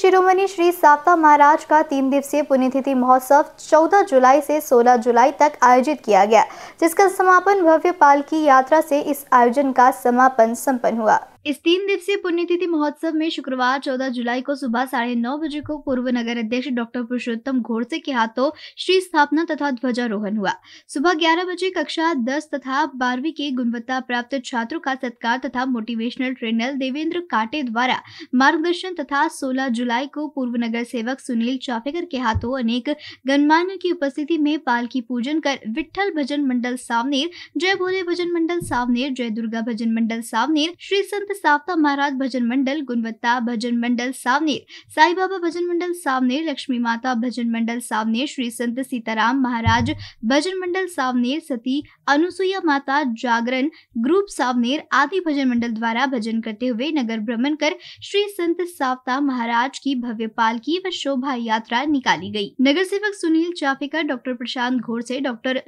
शिरोमणि श्री साफा महाराज का तीन दिवसीय पुण्यतिथि महोत्सव 14 जुलाई से 16 जुलाई तक आयोजित किया गया जिसका समापन भव्य पाल की यात्रा से इस आयोजन का समापन संपन्न हुआ इस तीन दिवसीय पुण्यतिथि महोत्सव में शुक्रवार 14 जुलाई को सुबह साढ़े नौ बजे को पूर्व नगर अध्यक्ष डॉक्टर पुरुषोत्तम घोड़से के हाथों श्री स्थापना तथा ध्वजारोहण हुआ सुबह ग्यारह बजे कक्षा दस तथा बारहवीं के गुणवत्ता प्राप्त छात्रों का सत्कार तथा मोटिवेशनल ट्रेनर देवेंद्र काटे द्वारा मार्गदर्शन तथा सोलह जुलाई को पूर्व नगर सेवक सुनील चाफेकर के हाथों अनेक गणमान्य की उपस्थिति में पालकी पूजन कर विठल भजन मंडल सावनेर जय भोले भजन मंडल सावनेर जय दुर्गा भजन मंडल सावनेर श्री संत सावता महाराज भजन मंडल गुणवत्ता भजन मंडल सावनेर साई बाबा भजन मंडल सावनेर लक्ष्मी माता भजन मंडल सावनेर श्री संत सीताराम महाराज भजन मंडल सावनेर सती अनुसुईया माता जागरण ग्रुप सावनेर आदि भजन मंडल द्वारा भजन करते हुए नगर भ्रमण कर श्री संत सावता महाराज की भव्य पालकी व शोभा यात्रा निकाली गयी नगर सेवक सुनील चाफेकर डॉक्टर प्रशांत घोड़से डॉक्टर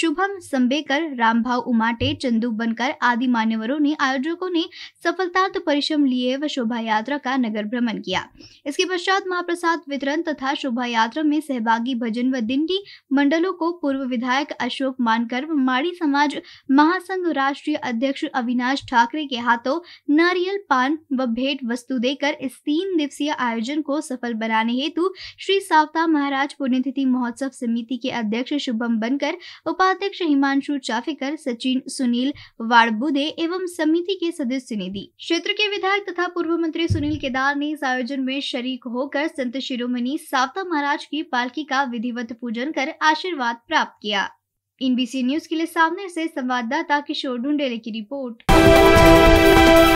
शुभम संबेकर रामभाव उमाटे चंदू बनकर आदि मान्यवरों ने आयोजकों ने सब सफलता तो परिश्रम लिए व शोभा यात्रा का नगर भ्रमण किया इसके पश्चात महाप्रसाद वितरण तथा शोभा यात्रा में सहभागी भजन व दिंडी मंडलों को पूर्व विधायक अशोक मानकर व माड़ी समाज महासंघ राष्ट्रीय अध्यक्ष अविनाश ठाकरे के हाथों नारियल पान व भेंट वस्तु देकर इस तीन दिवसीय आयोजन को सफल बनाने हेतु श्री सावता महाराज पुण्यतिथि महोत्सव समिति के अध्यक्ष शुभम बनकर उपाध्यक्ष हिमांशु चाफेकर सचिन सुनील वाड़बुदे एवं समिति के सदस्य ने दी क्षेत्र के विधायक तथा पूर्व मंत्री सुनील केदार ने इस आयोजन में शरीक होकर संत शिरोमणि सावता महाराज की पालकी का विधिवत पूजन कर आशीर्वाद प्राप्त किया इनबीसी न्यूज के लिए सामने से संवाददाता किशोर ढूंढेले की रिपोर्ट